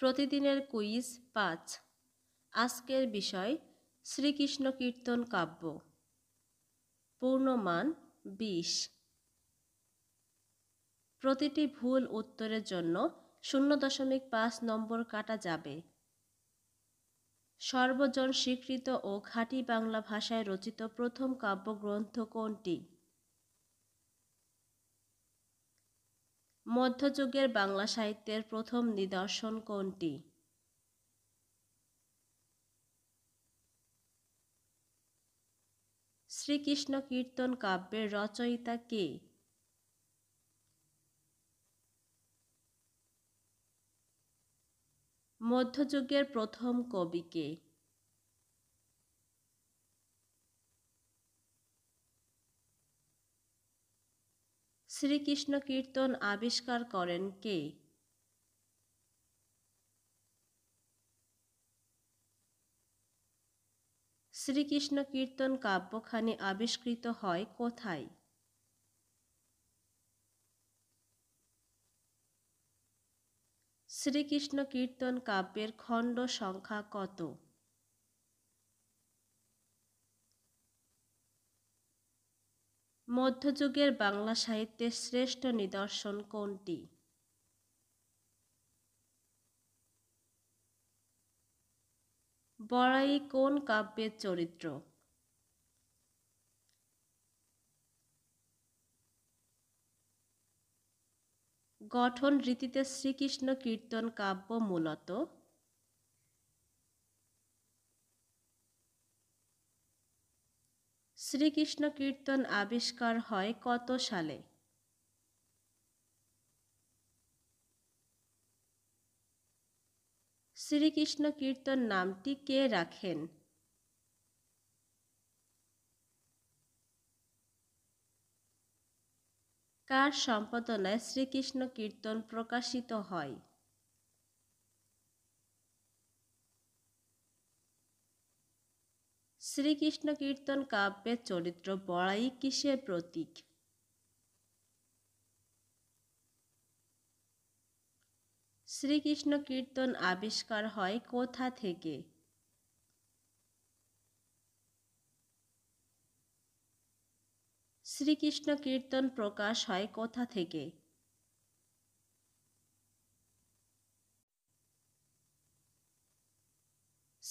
প্রতিদিনের কুইজ পাঁচ আজকের বিষয় শ্রীকৃষ্ণ কীর্তন কাব্য পূর্ণমান বিশ প্রতিটি ভুল উত্তরের জন্য শূন্য দশমিক পাঁচ নম্বর কাটা যাবে সর্বজন স্বীকৃত ও খাঁটি বাংলা ভাষায় রচিত প্রথম কাব্যগ্রন্থ কোনটি মধ্যযুগের বাংলা সাহিত্যের প্রথম নিদর্শন কোনটি শ্রীকৃষ্ণ কীর্তন কাব্যের রচয়িতা কে মধ্যযুগের প্রথম কবি কে শ্রীকৃষ্ণ কীর্তন আবিষ্কার করেন কে শ্রীকৃষ্ণ কীর্তন কাব্যখানি আবিষ্কৃত হয় কোথায় শ্রীকৃষ্ণ কীর্তন কাব্যের খণ্ড সংখ্যা কত মধ্যযুগের বাংলা সাহিত্যের শ্রেষ্ঠ নিদর্শন কোনটি বড়াই কোন কাব্যের চরিত্র গঠন রীতিতে শ্রীকৃষ্ণ কীর্তন কাব্য মূলত শ্রীকৃষ্ণ কীর্তন আবিষ্কার হয় কত সালে শ্রীকৃষ্ণ কীর্তন নামটি কে রাখেন কার সম্পাদনায় শ্রীকৃষ্ণ কীর্তন প্রকাশিত হয় শ্রীকৃষ্ণ কীর্তন কাব্যের চরিত্র বড়াই কিসের প্রতীক শ্রীকৃষ্ণ কীর্তন আবিষ্কার হয় কোথা থেকে শ্রীকৃষ্ণ কীর্তন প্রকাশ হয় কোথা থেকে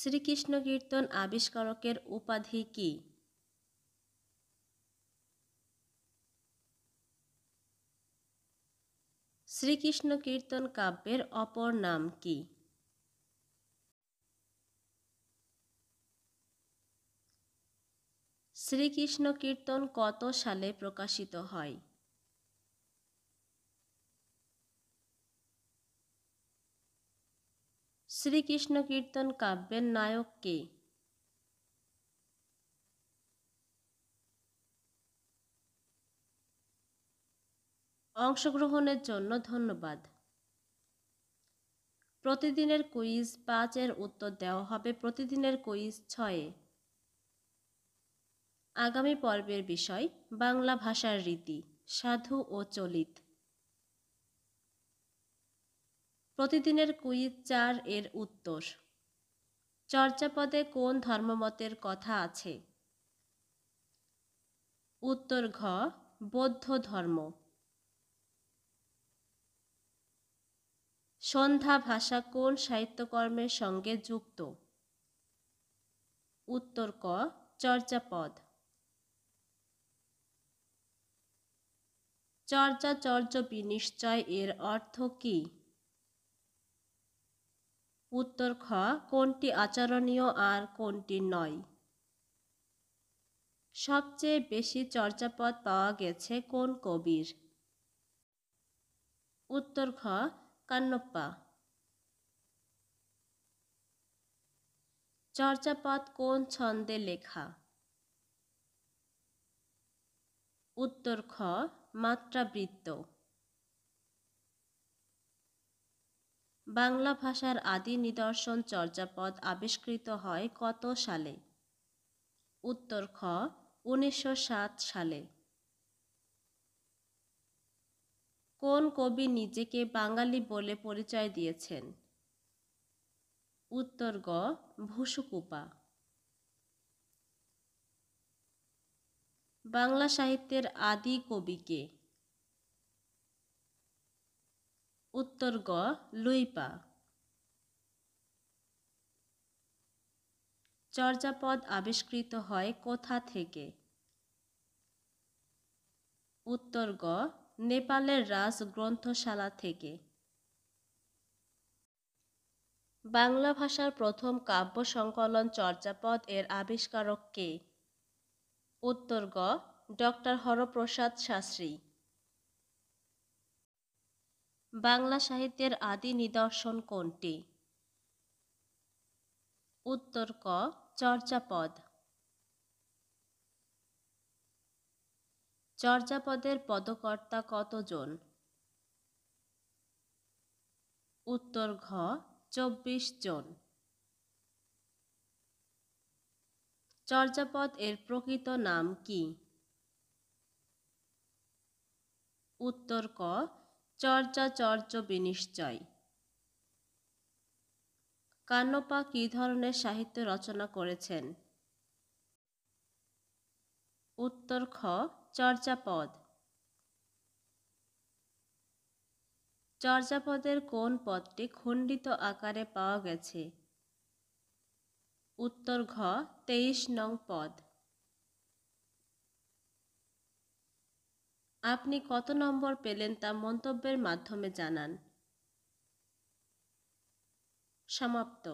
শ্রীকৃষ্ণ কীর্তন আবিষ্কারকের উপাধি কী শ্রীকৃষ্ণ কীর্তন কাব্যের অপর নাম কি শ্রীকৃষ্ণ কীর্তন কত সালে প্রকাশিত হয় শ্রীকৃষ্ণ কীর্তন কাব্যের নায়ক কে অংশগ্রহণের জন্য ধন্যবাদ প্রতিদিনের কুইজ পাঁচের উত্তর দেওয়া হবে প্রতিদিনের কুইজ ছয়ে আগামী পর্বের বিষয় বাংলা ভাষার রীতি সাধু ও চলিত প্রতিদিনের কুইজ চার এর উত্তর চর্চাপদে কোন ধর্মমতের কথা আছে উত্তর ঘ বৌদ্ধ ধর্ম সন্ধ্যা ভাষা কোন সাহিত্যকর্মের সঙ্গে যুক্ত উত্তর ক চর্চাপদ চর্চাচর্য বিনিশ্চয় এর অর্থ কী উত্তর খ কোনটি আচরণীয় আর কোনটি নয় সবচেয়ে বেশি চর্চাপদ পাওয়া গেছে কোন কবির উত্তর খ কান্নপ্পা চর্চাপদ কোন ছন্দে লেখা উত্তর খ মাত্রাবৃত্ত বাংলা ভাষার আদি নিদর্শন চর্যাপদ আবিষ্কৃত হয় কত সালে উত্তর খ উনিশশো সালে কোন কবি নিজেকে বাঙালি বলে পরিচয় দিয়েছেন উত্তর গ ভুসুকুপা বাংলা সাহিত্যের আদি কবিকে উত্তর গ লুইপা চর্যাপদ আবিষ্কৃত হয় কোথা থেকে উত্তর গ নেপালের রাজ গ্রন্থশালা থেকে বাংলা ভাষার প্রথম কাব্য সংকলন চর্যাপদ এর আবিষ্কারক কে উত্তর গ ডক্টর হরপ্রসাদ শাস্ত্রী বাংলা সাহিত্যের আদি নিদর্শন কোনটি উত্তর ক চর্যাপদ চর্যাপদের পদকর্তা কতজন উত্তর ঘ চব্বিশ জন চর্যাপদ এর প্রকৃত নাম কি উত্তর ক চর্চা চর্চ বিনিশ্চয় কান্নপা কি ধরনের সাহিত্য রচনা করেছেন উত্তর খ চর্যাপদ চর্যাপদের কোন পদটি খণ্ডিত আকারে পাওয়া গেছে উত্তর ঘ তেইশ নং পদ আপনি কত নম্বর পেলেন তা মন্তব্যের মাধ্যমে জানান সমাপ্ত